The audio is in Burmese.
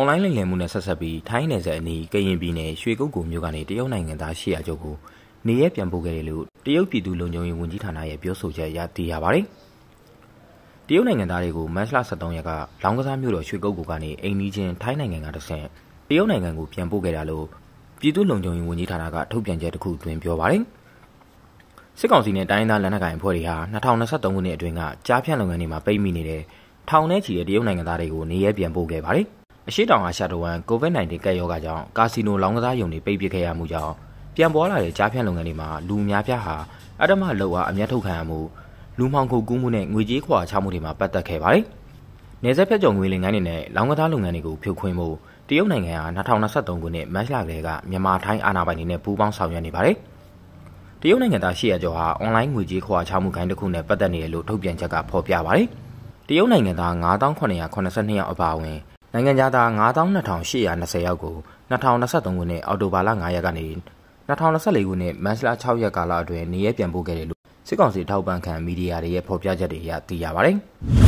အွန်လိုင်းလိမ်လည်မှုနဲ့ဆက်ဆက်ပြီးထိုင်းနယ်စပ်အနီးကရင်ပြည်နယ်ရွှေကုက္ကိုမြို့ကနေတရုတ်နိုင်ငံသား800ကျော်ကိုနေရပြန်ပို့ခဲ့တယ်လို့တရုတ်ပြည်သူ့လုံခြုံရေးဝန်ကြီးဌာနရဲ့ပြောဆိုချက်အရသိရပါတယ်။တရုတ်နိုင်ငံသားတွေကိုမတ်လ23ရက်ကလောင်းကစားမြို့တော်ရွှေကုက္ကိုကနေအိမ်နီးချင်းထိုင်းနိုင်ငံကတဆင့်တရုတ်နိုင်ငံကိုပြန်ပို့ခဲ့တာလို့ပြည်သူ့လုံခြုံရေးဝန်ကြီးဌာနကထုတ်ပြန်ချက်တစ်ခုတွင်ပြောပါတယ်။စစ်ကောင်စီနဲ့တိုင်းဒေသလက်နက်ကိုင်အဖွဲ့တွေဟာ2023ခုနှစ်အတွင်းကကြားဖြန့်လုပ်ငန်းတွေမှာပိတ်မိနေတဲ့ထောင်ထဲချီတဲ့တရုတ်နိုင်ငံသားတွေကိုနေရပြန်ပို့ခဲ့ပါတယ်။အရှိတောင်အာရှတဝမ် COVID-19 ကပ်ရောဂါကြောင့်ကာစီနိုလောင်းကစားရုံတွေပိတ်ပစ်ခဲ့ရမှုကြောင့်ပြန်ပေါ်လာတဲ့ကြားဖြန့်လုပ်ငန်းတွေမှာလူများပြားဟာအတ္တမလောက်အားအမျက်ထုတ်ခံရမှုလူမှောင်ခုကူးမှုနဲ့ငွေကြေးခွာချမှုတွေမှာပတ်သက်ခဲ့ပါတယ်။နေဆက်ဖြတ်ကျော်ငွေလင်ငန်းတွေနဲ့လောင်းကစားလုပ်ငန်းတွေကိုဖြိုခွင်းဖို့တရုတ်နိုင်ငံဟာ2023ခုနှစ်မတ်လကလေးကမြန်မာထိုင်းအာဏာပိုင်တွေနဲ့ပူးပေါင်းဆောင်ရွက်နေပါတယ်။တရုတ်နိုင်ငံသား800ကျော်ဟာအွန်လိုင်းငွေကြေးခွာချမှုခိုင်းတစ်ခုနဲ့ပတ်သက်နေတယ်လို့ထုတ်ပြန်ချက်ကဖော်ပြပါတယ်။တရုတ်နိုင်ငံသား9882ယောက်အပါအဝင်နိုင်ငံသား92,820ယောက်ကို2023ခုနှစ်အောက်တိုဘာလ9ရက်ကနေ2024ခုနှစ်မတ်လ6ရက်ကာလအတွင်းနေရပြန်ပို့ခဲ့တယ်လို့စစ်ကောင်စီထောက်ပံ့ခံမီဒီယာတွေရဲ့ဖော်ပြချက်တွေအရသိရပါဗျ။